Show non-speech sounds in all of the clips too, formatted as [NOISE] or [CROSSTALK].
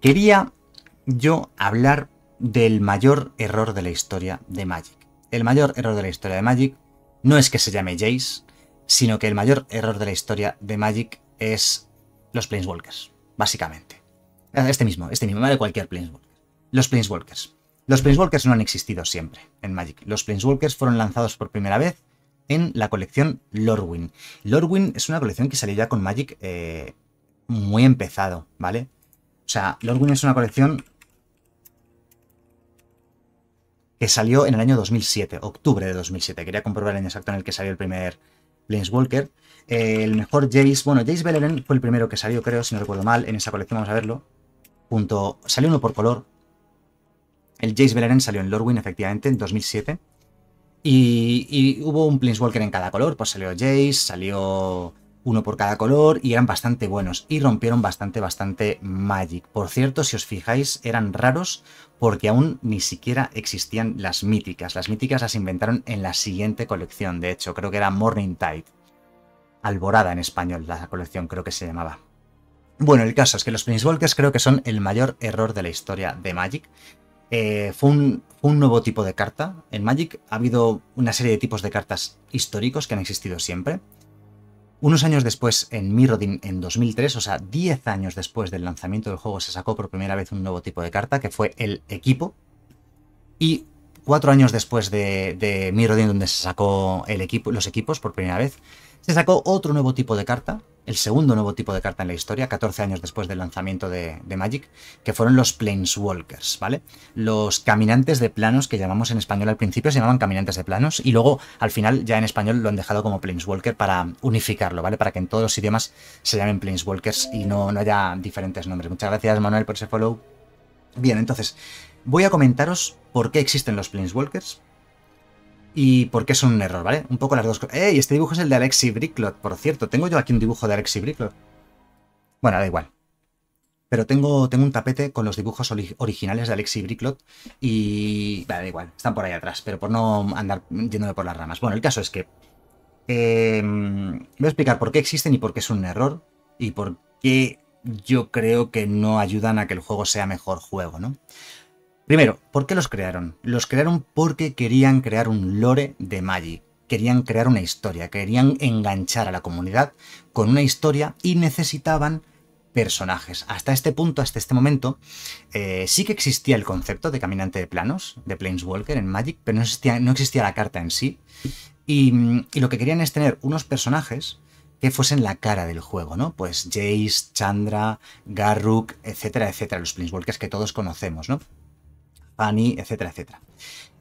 Quería yo hablar del mayor error de la historia de Magic. El mayor error de la historia de Magic no es que se llame Jace, sino que el mayor error de la historia de Magic es los Planeswalkers, básicamente. Ah, este mismo, este mismo, de cualquier Planeswalker. Los Planeswalkers. Los Planeswalkers no han existido siempre en Magic. Los Planeswalkers fueron lanzados por primera vez en la colección Lorwyn. Lorwyn es una colección que salió ya con Magic eh, muy empezado, ¿vale? O sea, Lord es una colección que salió en el año 2007, octubre de 2007. Quería comprobar el año exacto en el que salió el primer Planeswalker. el mejor Jace, bueno, Jace Beleren fue el primero que salió, creo, si no recuerdo mal, en esa colección, vamos a verlo. Punto. salió uno por color. El Jace Beleren salió en Lorwyn, efectivamente, en 2007. Y, y hubo un Planeswalker en cada color, pues salió Jace, salió uno por cada color, y eran bastante buenos, y rompieron bastante, bastante Magic. Por cierto, si os fijáis, eran raros porque aún ni siquiera existían las míticas. Las míticas las inventaron en la siguiente colección, de hecho, creo que era Morning Tide. Alborada en español, la colección creo que se llamaba. Bueno, el caso es que los Planeswalkers creo que son el mayor error de la historia de Magic. Eh, fue, un, nuevo tipo de carta. En Magic ha habido una serie de tipos de cartas históricos que han existido siempre. Unos años después, en Mirrodin, en 2003, o sea, 10 años después del lanzamiento del juego, se sacó por primera vez un nuevo tipo de carta, que fue el equipo. Y cuatro años después de, de Mirrodin, donde se sacó el equipo, los equipos por primera vez, se sacó otro nuevo tipo de carta, el segundo nuevo tipo de carta en la historia, 14 años después del lanzamiento de, Magic, que fueron los Planeswalkers, ¿vale? Los caminantes de planos que llamamos en español al principio se llamaban caminantes de planos y luego al final ya en español lo han dejado como Planeswalker para unificarlo, ¿vale? Para que en todos los idiomas se llamen Planeswalkers y no, no haya diferentes nombres. Muchas gracias Manuel por ese follow. Bien, entonces voy a comentaros por qué existen los Planeswalkers, y por qué es un error, ¿vale? Un poco las dos cosas. ¡Ey! Este dibujo es el de Alexi Bricklot, por cierto. Tengo yo aquí un dibujo de Alexi Bricklot. Bueno, da igual. Pero tengo, tengo un tapete con los dibujos originales de Alexi Bricklot y... da igual, están por ahí atrás, pero por no andar yéndome por las ramas. Bueno, el caso es que... Em, voy a explicar por qué existen y por qué es un error y por qué yo creo que no ayudan a que el juego sea mejor juego, ¿no? Primero, ¿por qué los crearon? Los crearon porque querían crear un lore de Magic. Querían crear una historia, querían enganchar a la comunidad con una historia y necesitaban personajes. Hasta este punto, hasta este momento, eh, sí que existía el concepto de caminante de planos, de Planeswalker en Magic, pero no existía, la carta en sí. Y, y, lo que querían es tener unos personajes que fuesen la cara del juego, ¿no? Pues Jace, Chandra, Garruk, etcétera, etcétera, los Planeswalkers que todos conocemos, ¿no? Pani, etcétera, etcétera.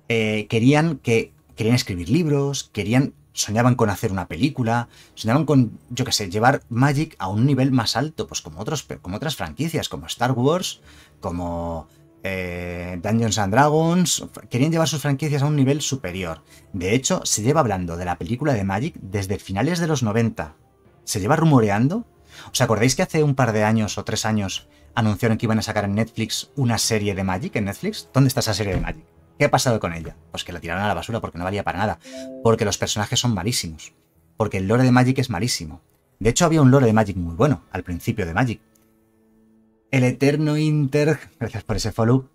Eh, querían que querían escribir libros, querían soñaban con hacer una película, soñaban con, yo qué sé, llevar Magic a un nivel más alto, pues como, otros, como otras franquicias, como Star Wars, como eh, Dungeons and Dragons, querían llevar sus franquicias a un nivel superior. De hecho, se lleva hablando de la película de Magic desde finales de los 90. Se lleva rumoreando. ¿Os acordáis que hace un par de años o tres años anunciaron que iban a sacar en Netflix una serie de Magic en Netflix. ¿Dónde está esa serie de Magic? ¿Qué ha pasado con ella? Pues que la tiraron a la basura porque no valía para nada. Porque los personajes son malísimos. Porque el lore de Magic es malísimo. De hecho, había un lore de Magic muy bueno al principio de Magic. El Eterno Inter. [LAUGHS] Gracias por ese follow.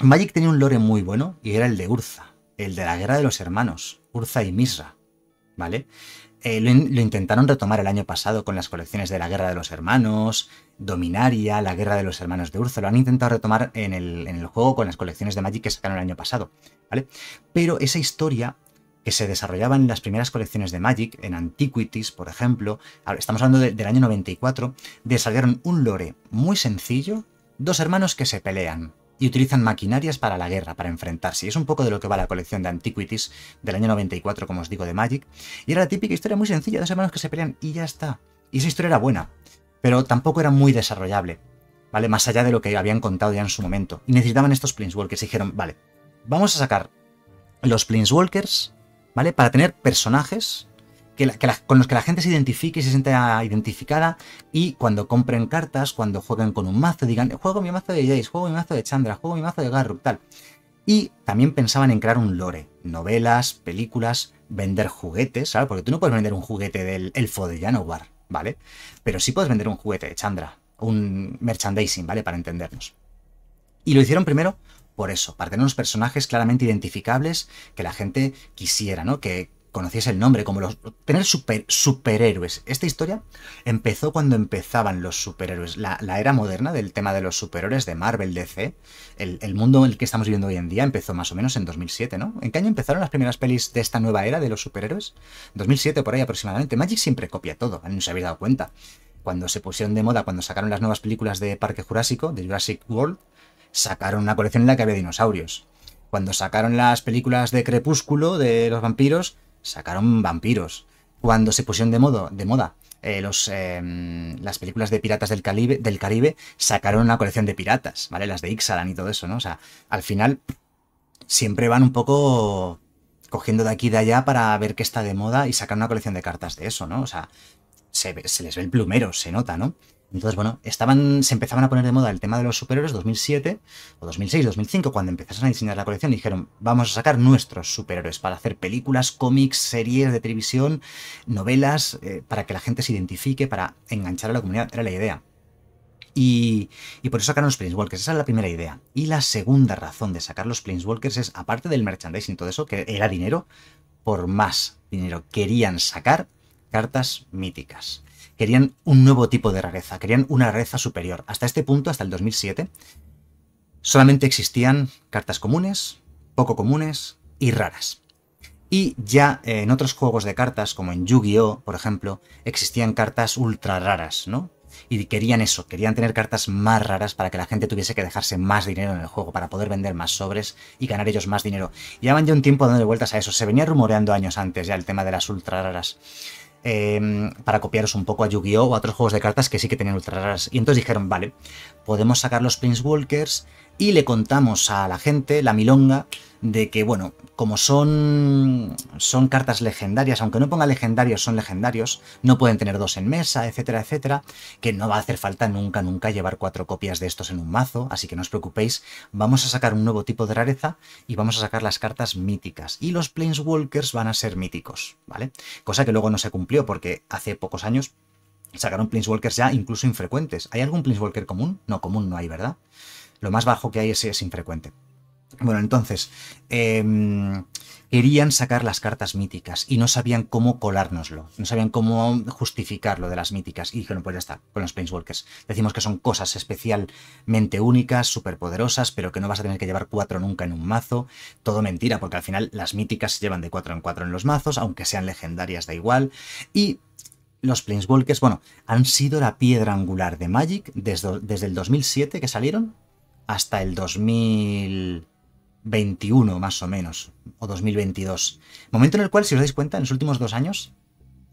Magic tenía un lore muy bueno y era el de Urza. El de la guerra de los hermanos. Urza y Misra. ¿Vale? Eh, lo, intentaron retomar el año pasado con las colecciones de la Guerra de los Hermanos, Dominaria, la Guerra de los Hermanos de Urza. Lo han intentado retomar en el, juego con las colecciones de Magic que sacaron el año pasado, ¿vale? Pero esa historia que se desarrollaba en las primeras colecciones de Magic, en Antiquities, por ejemplo, estamos hablando del año 94, desarrollaron un lore muy sencillo, dos hermanos que se pelean, y utilizan maquinarias para la guerra, para enfrentarse. Y es un poco de lo que va la colección de Antiquities del año 94, como os digo, de Magic. Y era la típica historia muy sencilla, dos hermanos que se pelean y ya está. Y esa historia era buena, pero tampoco era muy desarrollable, ¿vale? Más allá de lo que habían contado ya en su momento. Y necesitaban estos Planeswalkers y dijeron, vale, vamos a sacar los Planeswalkers, ¿vale? Para tener personajes con los que la gente se identifique y se sienta identificada y cuando compren cartas, cuando jueguen con un mazo, digan, juego mi mazo de Jace, juego mi mazo de Chandra, juego mi mazo de Garruk, tal. Y también pensaban en crear un lore, novelas, películas, vender juguetes, ¿sabes? Porque tú no puedes vender un juguete del elfo de Janowar, ¿vale? Pero sí puedes vender un juguete de Chandra, un merchandising, ¿vale? Para entendernos. Y lo hicieron primero por eso, para tener unos personajes claramente identificables que la gente quisiera, ¿no? Que, conocías el nombre, como los. tener super, superhéroes. Esta historia empezó cuando empezaban los superhéroes. La, era moderna del tema de los superhéroes de Marvel, DC. El, mundo en el que estamos viviendo hoy en día empezó más o menos en 2007, ¿no? ¿En qué año empezaron las primeras pelis de esta nueva era de los superhéroes? 2007, por ahí aproximadamente. Magic siempre copia todo, no se habéis dado cuenta. Cuando se pusieron de moda, cuando sacaron las nuevas películas de Parque Jurásico, de Jurassic World, sacaron una colección en la que había dinosaurios. Cuando sacaron las películas de Crepúsculo, de los vampiros, sacaron vampiros. Cuando se pusieron de, modo, de moda eh, los, eh, las películas de piratas del Caribe, del Caribe, sacaron una colección de piratas, ¿vale? Las de Ixalan y todo eso, ¿no? O sea, al final siempre van un poco cogiendo de aquí y de allá para ver qué está de moda y sacar una colección de cartas de eso, ¿no? O sea, se, se les ve el plumero, se nota, ¿no? Entonces, bueno, estaban, se empezaban a poner de moda el tema de los superhéroes 2007 o 2006, 2005, cuando empezaron a diseñar la colección, dijeron, vamos a sacar nuestros superhéroes para hacer películas, cómics, series de televisión, novelas, eh, para que la gente se identifique, para enganchar a la comunidad, era la idea. Y, y, por eso sacaron los Planeswalkers. Esa es la primera idea. Y la segunda razón de sacar los Planeswalkers es, aparte del merchandising y todo eso, que era dinero, por más dinero querían sacar cartas míticas querían un nuevo tipo de rareza, querían una rareza superior. Hasta este punto, hasta el 2007, solamente existían cartas comunes, poco comunes y raras. Y ya en otros juegos de cartas, como en Yu-Gi-Oh, por ejemplo, existían cartas ultra raras, ¿no? Y querían eso, querían tener cartas más raras para que la gente tuviese que dejarse más dinero en el juego, para poder vender más sobres y ganar ellos más dinero. Llevaban ya un tiempo dando vueltas a eso, se venía rumoreando años antes ya el tema de las ultra raras. Em, para copiaros un poco a Yu-Gi-Oh! o a otros juegos de cartas que sí que tenían ultra raras. Y entonces dijeron, vale, podemos sacar los Prince Walkers y le contamos a la gente, la milonga, de que, bueno, como son, son cartas legendarias, aunque no ponga legendarios, son legendarios, no pueden tener dos en mesa, etcétera, etcétera, que no va a hacer falta nunca, nunca llevar cuatro copias de estos en un mazo, así que no os preocupéis, vamos a sacar un nuevo tipo de rareza y vamos a sacar las cartas míticas, y los Planeswalkers van a ser míticos, ¿vale? Cosa que luego no se cumplió porque hace pocos años Sacaron Planeswalkers ya incluso infrecuentes. ¿Hay algún Planeswalker común? No, común no hay, ¿verdad? Lo más bajo que hay es, infrecuente. Bueno, entonces, em, querían sacar las cartas míticas y no sabían cómo colárnoslo, no sabían cómo justificar lo de las míticas. Y dijeron, pues ya está, con los Planeswalkers. Decimos que son cosas especialmente únicas, superpoderosas, pero que no vas a tener que llevar cuatro nunca en un mazo. Todo mentira, porque al final las míticas se llevan de cuatro en cuatro en los mazos, aunque sean legendarias da igual. Y los Planeswalkers, bueno, han sido la piedra angular de Magic desde, desde el 2007 que salieron hasta el 2021 más o menos, o 2022. Momento en el cual, si os dais cuenta, en los últimos dos años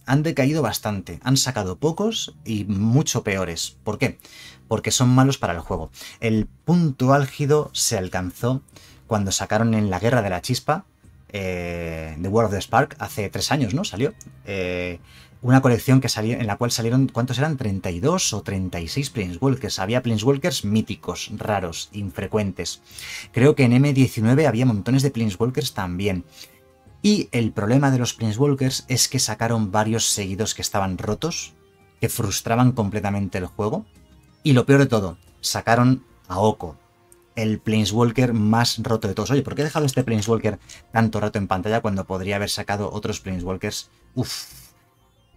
han decaído bastante, han sacado pocos y mucho peores. ¿Por qué? Porque son malos para el juego. El punto álgido se alcanzó cuando sacaron en la Guerra de la Chispa eh, The World of the Spark, hace tres años, ¿no? Salió. Eh, una colección que salió, en la cual salieron, ¿cuántos eran? 32 o 36 Planeswalkers. Había Planeswalkers míticos, raros, infrecuentes. Creo que en M19 había montones de Planeswalkers también. Y el problema de los Planeswalkers es que sacaron varios seguidos que estaban rotos, que frustraban completamente el juego. Y lo peor de todo, sacaron a Oko, el Planeswalker más roto de todos. Oye, ¿por qué he dejado este Planeswalker tanto rato en pantalla cuando podría haber sacado otros Planeswalkers? Uf.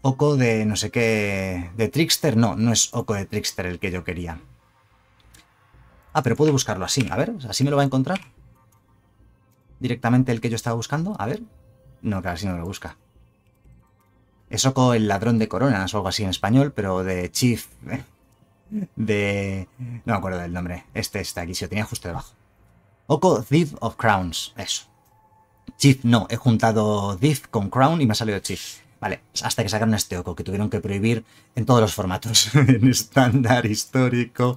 Oco de no sé qué... de Trickster. No, no es Oco de Trickster el que yo quería. Ah, pero puedo buscarlo así. A ver, así me lo va a encontrar. Directamente el que yo estaba buscando. A ver. No, claro, así no lo busca. Es Oco el ladrón de coronas o algo así en español, pero de Chief... ¿eh? de... No me acuerdo del nombre. Este está aquí, se lo tenía justo debajo. Oco, Thief of Crowns, eso. Chief no, he juntado Thief con Crown y me ha salido Chief. Vale, pues hasta que sacaron este Oco, que tuvieron que prohibir en todos los formatos. [LAUGHS] en estándar, histórico,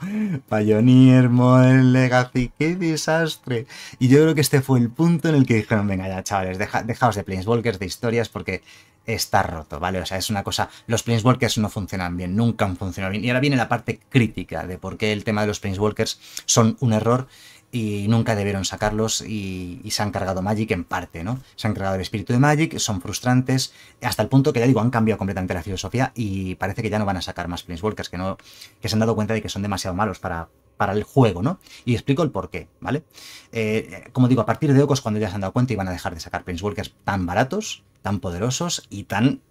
Pioneer, model, Legacy, qué desastre. Y yo creo que este fue el punto en el que dijeron, venga ya, chavales, dejaos de Planeswalkers, de historias, porque está roto, ¿vale? O sea, es una cosa, los Planeswalkers no funcionan bien, nunca han funcionado bien. Y ahora viene la parte crítica de por qué el tema de los Planeswalkers son un error y nunca debieron sacarlos y, se han cargado Magic en parte, ¿no? Se han cargado el espíritu de Magic, son frustrantes, hasta el punto que ya digo, han cambiado completamente la filosofía y parece que ya no van a sacar más Planeswalkers, que, no, que se han dado cuenta de que son demasiado malos para, para el juego, ¿no? Y explico el por qué, ¿vale? Eh, como digo, a partir de Ocos cuando ya se han dado cuenta y van a dejar de sacar Planeswalkers tan baratos, tan poderosos y tan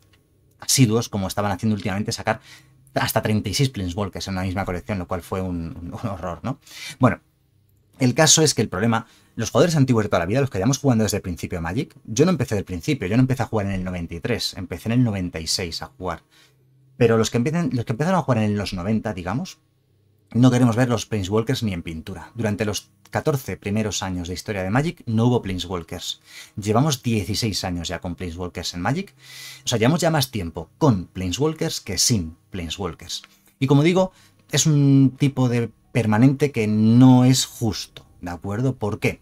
asiduos como estaban haciendo últimamente sacar hasta 36 Planeswalkers en una misma colección, lo cual fue un horror, ¿no? Bueno, el caso es que el problema, los jugadores antiguos de toda la vida, los que llevamos jugando desde el principio Magic, yo no empecé del principio, yo no empecé a jugar en el 93, empecé en el 96 a jugar. Pero los que, los que empezaron a jugar en los 90, digamos, no queremos ver los Planeswalkers ni en pintura. Durante los 14 primeros años de historia de Magic no hubo Planeswalkers. Llevamos 16 años ya con Planeswalkers en Magic. O sea, llevamos ya más tiempo con Planeswalkers que sin Planeswalkers. Y como digo, es un tipo de permanente que no es justo, ¿de acuerdo? ¿Por qué?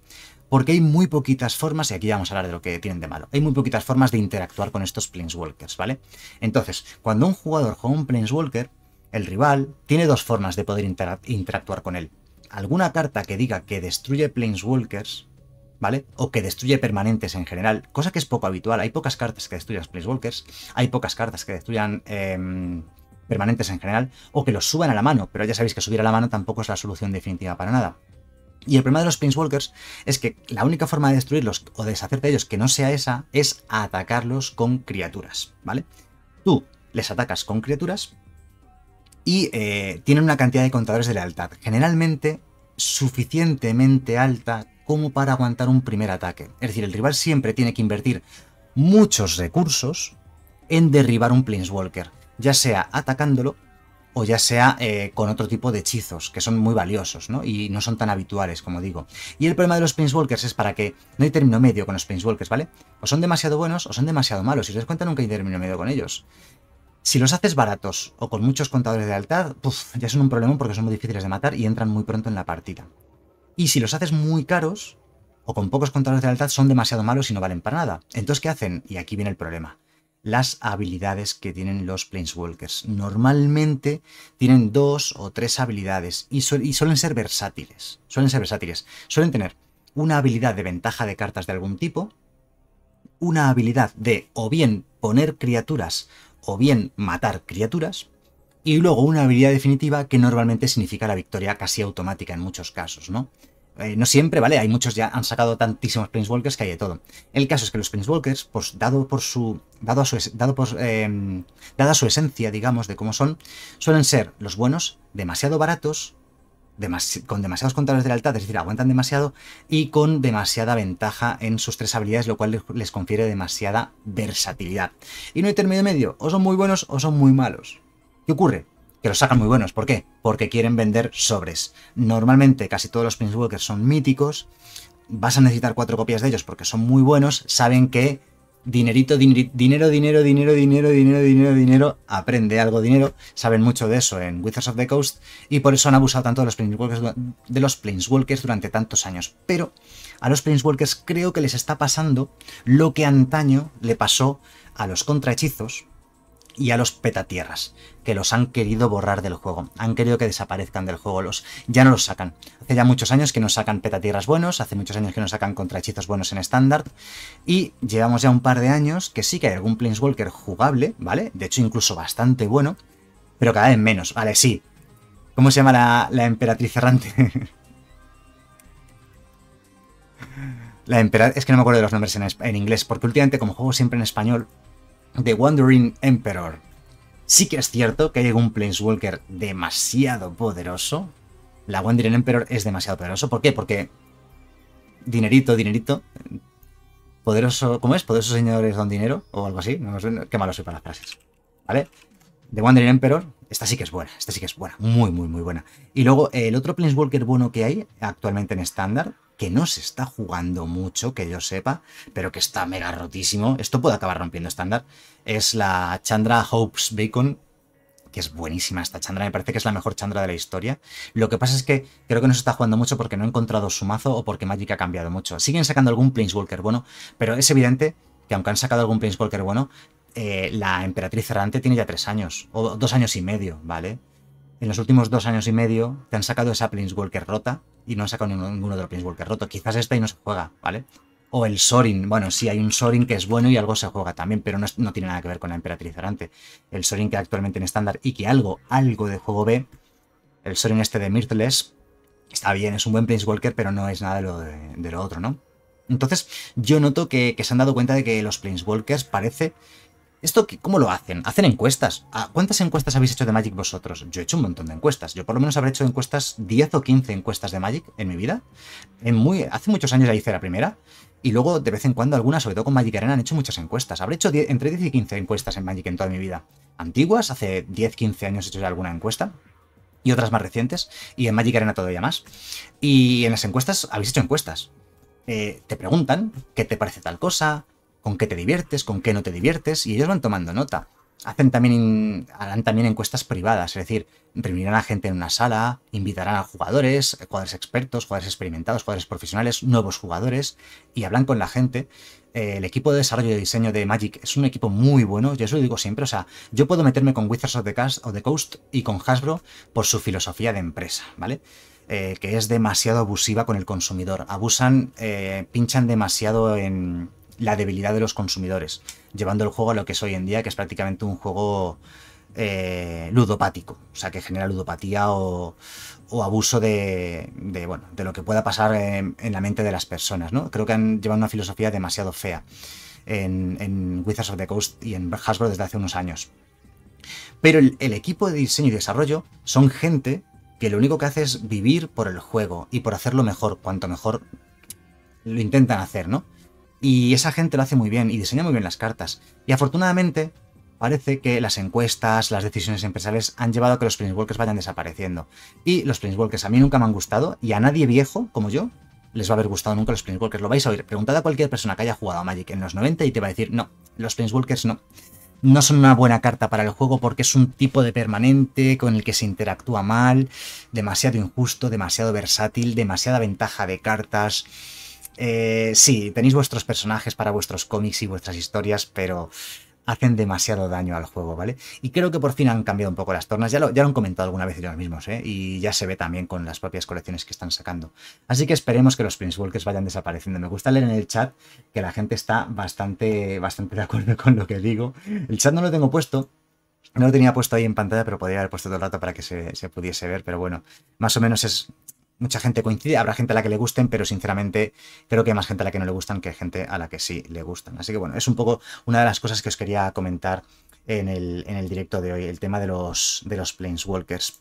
Porque hay muy poquitas formas, y aquí vamos a hablar de lo que tienen de malo, hay muy poquitas formas de interactuar con estos Planeswalkers, ¿vale? Entonces, cuando un jugador juega un Planeswalker, el rival tiene dos formas de poder interactuar con él. Alguna carta que diga que destruye Planeswalkers, ¿vale? O que destruye permanentes en general, cosa que es poco habitual. Hay pocas cartas que destruyan Planeswalkers, hay pocas cartas que destruyan em, permanentes en general, o que los suban a la mano, pero ya sabéis que subir a la mano tampoco es la solución definitiva para nada. Y el problema de los Planeswalkers es que la única forma de destruirlos o deshacerte de ellos que no sea esa es atacarlos con criaturas, ¿vale? Tú les atacas con criaturas y eh, tienen una cantidad de contadores de lealtad, generalmente suficientemente alta como para aguantar un primer ataque. Es decir, el rival siempre tiene que invertir muchos recursos en derribar un Planeswalker ya sea atacándolo o ya sea eh, con otro tipo de hechizos, que son muy valiosos, Y no son tan habituales, como digo. Y el problema de los Planeswalkers es para que no hay término medio con los Walkers, ¿vale? O son demasiado buenos o son demasiado malos, si os dais cuenta nunca hay término medio con ellos. Si los haces baratos o con muchos contadores de lealtad, ya son un problema porque son muy difíciles de matar y entran muy pronto en la partida. Y si los haces muy caros o con pocos contadores de lealtad, son demasiado malos y no valen para nada. Entonces, ¿qué hacen? Y aquí viene el problema las habilidades que tienen los Planeswalkers. Normalmente tienen dos o tres habilidades y, y suelen ser versátiles. Suelen ser versátiles. Suelen tener una habilidad de ventaja de cartas de algún tipo, una habilidad de o bien poner criaturas o bien matar criaturas, y luego una habilidad definitiva que normalmente significa la victoria casi automática en muchos casos, ¿no? Eh, no siempre, ¿vale? Hay muchos ya, han sacado tantísimos Planeswalkers que hay de todo. El caso es que los Planeswalkers, pues dado por su. dado a su, dado por, em, dada su esencia, digamos, de cómo son, suelen ser los buenos, demasiado baratos, con demasiados contadores de lealtad, es decir, aguantan demasiado, y con demasiada ventaja en sus tres habilidades, lo cual les, les confiere demasiada versatilidad. Y no hay término medio, o son muy buenos o son muy malos. ¿Qué ocurre? que los sacan muy buenos. ¿Por qué? Porque quieren vender sobres. Normalmente casi todos los Prince son míticos, vas a necesitar cuatro copias de ellos porque son muy buenos, saben que dinerito, dinero, dinero, dinero, dinero, dinero, dinero, dinero, aprende algo dinero, saben mucho de eso en Wizards of the Coast y por eso han abusado tanto de los de los Planeswalkers durante tantos años. Pero a los Planeswalkers creo que les está pasando lo que antaño le pasó a los contrahechizos, y a los petatierras, que los han querido borrar del juego, han querido que desaparezcan del juego, los ya no los sacan. Hace ya muchos años que no sacan petatierras buenos, hace muchos años que no sacan contrahechizos buenos en estándar, y llevamos ya un par de años que sí que hay algún Planeswalker jugable, ¿vale? De hecho, incluso bastante bueno, pero cada vez menos, vale, sí. ¿Cómo se llama la, emperatriz errante? [LAUGHS] la emperatriz, es que no me acuerdo de los nombres en, en inglés, porque últimamente como juego siempre en español, The Wandering Emperor. Sí que es cierto que hay algún Planeswalker demasiado poderoso. La Wandering Emperor es demasiado poderoso. ¿Por qué? Porque dinerito, dinerito. Poderoso, ¿cómo es? ¿Poderoso señores don dinero o algo así. No, qué malo soy para las frases. ¿Vale? The Wandering Emperor esta sí que es buena, esta sí que es buena, muy, muy, muy buena. Y luego el otro Planeswalker bueno que hay actualmente en estándar, que no se está jugando mucho, que yo sepa, pero que está mega rotísimo, esto puede acabar rompiendo estándar, es la Chandra Hopes Bacon, que es buenísima esta Chandra, me parece que es la mejor Chandra de la historia. Lo que pasa es que creo que no se está jugando mucho porque no he encontrado su mazo o porque Magic ha cambiado mucho. Siguen sacando algún Planeswalker bueno, pero es evidente que aunque han sacado algún Planeswalker bueno, eh, la emperatriz errante tiene ya tres años, o dos años y medio, ¿vale? En los últimos dos años y medio te han sacado esa Planeswalker rota y no han sacado ninguno de los Planeswalker rotos. Quizás esta y no se juega, ¿vale? O el Sorin. Bueno, sí, hay un Sorin que es bueno y algo se juega también, pero no, tiene nada que ver con la Emperatriz Errante. El Sorin que actualmente en estándar y que algo, algo de juego B, el Sorin este de Myrtles, está bien, es un buen Planeswalker, pero no es nada de lo, de, lo otro, ¿no? Entonces, yo noto que, que, se han dado cuenta de que los Planeswalkers parece ¿Esto cómo lo hacen? ¿Hacen encuestas? Ah, ¿Cuántas encuestas habéis hecho de Magic vosotros? Yo he hecho un montón de encuestas. Yo por lo menos habré hecho encuestas, 10 o 15 encuestas de Magic en mi vida. En muy, hace muchos años ya hice la primera. Y luego de vez en cuando algunas, sobre todo con Magic Arena, han hecho muchas encuestas. Habré hecho entre 10 y 15 encuestas en Magic en toda mi vida. Antiguas, hace 10, 15 años he hecho alguna encuesta y otras más recientes, y en Magic Arena todavía más. Y en las encuestas, habéis hecho encuestas. Eh, te preguntan qué te parece tal cosa, con qué te diviertes, con qué no te diviertes, y ellos van tomando nota. Hacen también, harán también encuestas privadas, es decir, reunirán a gente en una sala, invitarán a jugadores, jugadores expertos, jugadores experimentados, jugadores profesionales, nuevos jugadores, y hablan con la gente. Eh, el equipo de desarrollo y diseño de Magic es un equipo muy bueno, yo eso lo digo siempre, o sea, yo puedo meterme con Wizards of the, Cast, o the Coast y con Hasbro por su filosofía de empresa, ¿vale? Eh, que es demasiado abusiva con el consumidor, abusan, eh, pinchan demasiado en, la debilidad de los consumidores, llevando el juego a lo que es hoy en día, que es prácticamente un juego eh, ludopático, o sea, que genera ludopatía o, abuso de, bueno, de lo que pueda pasar en, la mente de las personas, ¿no? Creo que han llevado una filosofía demasiado fea en, Wizards of the Coast y en Hasbro desde hace unos años. Pero el equipo de diseño y desarrollo son gente que lo único que hace es vivir por el juego y por hacerlo mejor, cuanto mejor lo intentan hacer, ¿no? Y esa gente lo hace muy bien y diseña muy bien las cartas. Y afortunadamente, parece que las encuestas, las decisiones empresariales han llevado a que los Planeswalkers vayan desapareciendo. Y los Planeswalkers a mí nunca me han gustado y a nadie viejo como yo les va a haber gustado nunca los Planeswalkers. Lo vais a oír. Preguntad a cualquier persona que haya jugado a Magic en los 90 y te va a decir, no, los Planeswalkers no. No son una buena carta para el juego porque es un tipo de permanente con el que se interactúa mal, demasiado injusto, demasiado versátil, demasiada ventaja de cartas eh, sí, tenéis vuestros personajes para vuestros cómics y vuestras historias, pero hacen demasiado daño al juego, ¿vale? Y creo que por fin han cambiado un poco las tornas, ya lo, ya lo han comentado alguna vez ellos mismos, ¿eh? Y ya se ve también con las propias colecciones que están sacando. Así que esperemos que los Prince Walkers vayan desapareciendo. Me gusta leer en el chat que la gente está bastante, bastante de acuerdo con lo que digo. El chat no lo tengo puesto, no lo tenía puesto ahí en pantalla, pero podría haber puesto todo el rato para que se, pudiese ver. Pero bueno, más o menos es mucha gente coincide, habrá gente a la que le gusten, pero sinceramente creo que hay más gente a la que no le gustan que gente a la que sí le gustan. Así que bueno, es un poco una de las cosas que os quería comentar en el, en el directo de hoy, el tema de los, de los Planeswalkers.